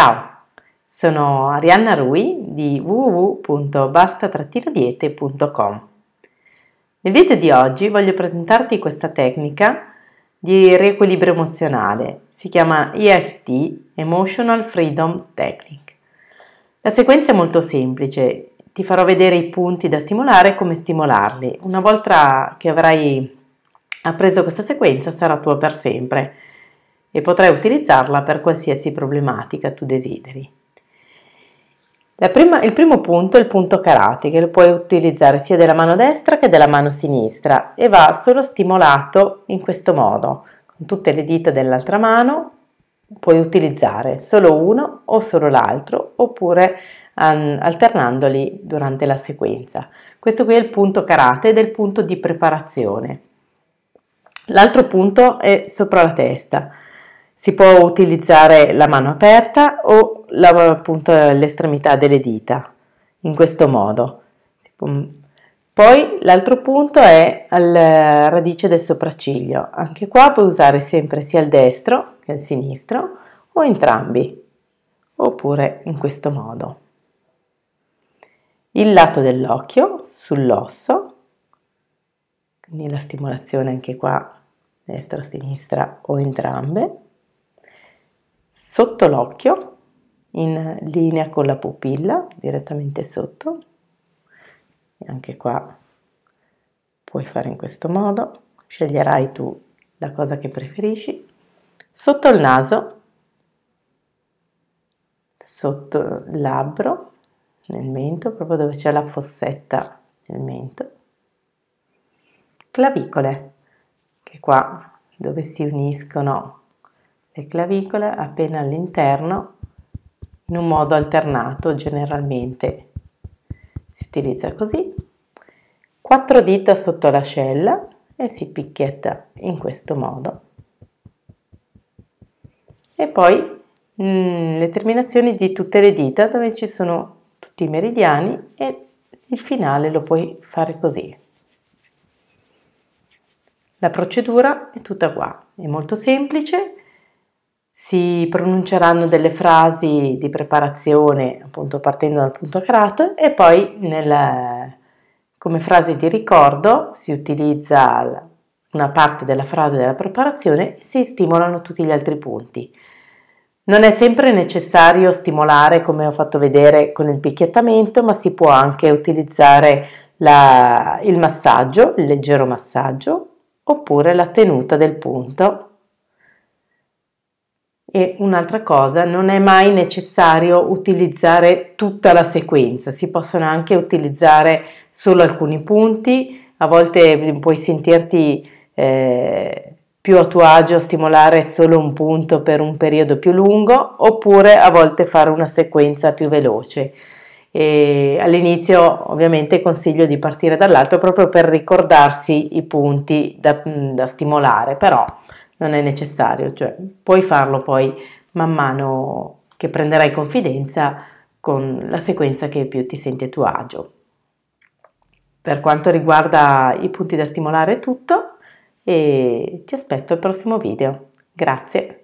Ciao, sono Arianna Rui di www.basta-diete.com. Nel video di oggi voglio presentarti questa tecnica di riequilibrio emozionale, si chiama EFT, Emotional Freedom Technique. La sequenza è molto semplice, ti farò vedere i punti da stimolare e come stimolarli. Una volta che avrai appreso questa sequenza sarà tua per sempre e potrai utilizzarla per qualsiasi problematica tu desideri. Prima, il primo punto è il punto karate che lo puoi utilizzare sia della mano destra che della mano sinistra e va solo stimolato in questo modo. Con tutte le dita dell'altra mano puoi utilizzare solo uno o solo l'altro oppure um, alternandoli durante la sequenza. Questo qui è il punto karate ed è il punto di preparazione. L'altro punto è sopra la testa. Si può utilizzare la mano aperta o la, appunto l'estremità delle dita, in questo modo. Mm, poi l'altro punto è alla radice del sopracciglio. Anche qua puoi usare sempre sia il destro che il sinistro o entrambi, oppure in questo modo. Il lato dell'occhio sull'osso, quindi la stimolazione anche qua destra, sinistra o entrambe sotto l'occhio, in linea con la pupilla, direttamente sotto. E anche qua puoi fare in questo modo, sceglierai tu la cosa che preferisci. Sotto il naso, sotto il labbro, nel mento, proprio dove c'è la fossetta nel mento. Clavicole, che qua dove si uniscono le clavicole appena all'interno in un modo alternato generalmente si utilizza così quattro dita sotto l'ascella e si picchietta in questo modo e poi mh, mm, le terminazioni di tutte le dita dove ci sono tutti i meridiani e il finale lo puoi fare così la procedura è tutta qua è molto semplice si pronunceranno delle frasi di preparazione, appunto partendo dal punto creato, e poi nel, come frase di ricordo si utilizza una parte della frase della preparazione e si stimolano tutti gli altri punti. Non è sempre necessario stimolare, come ho fatto vedere, con il picchiettamento, ma si può anche utilizzare la, il massaggio, il leggero massaggio, oppure la tenuta del punto e un'altra cosa, non è mai necessario utilizzare tutta la sequenza, si possono anche utilizzare solo alcuni punti, a volte puoi sentirti eh, più a tuo agio a stimolare solo un punto per un periodo più lungo, oppure a volte fare una sequenza più veloce. E all'inizio ovviamente consiglio di partire dall'alto proprio per ricordarsi i punti da, da stimolare, però non è necessario, cioè puoi farlo poi man mano che prenderai confidenza con la sequenza che più ti senti a tuo agio. Per quanto riguarda i punti da stimolare è tutto e ti aspetto al prossimo video. Grazie!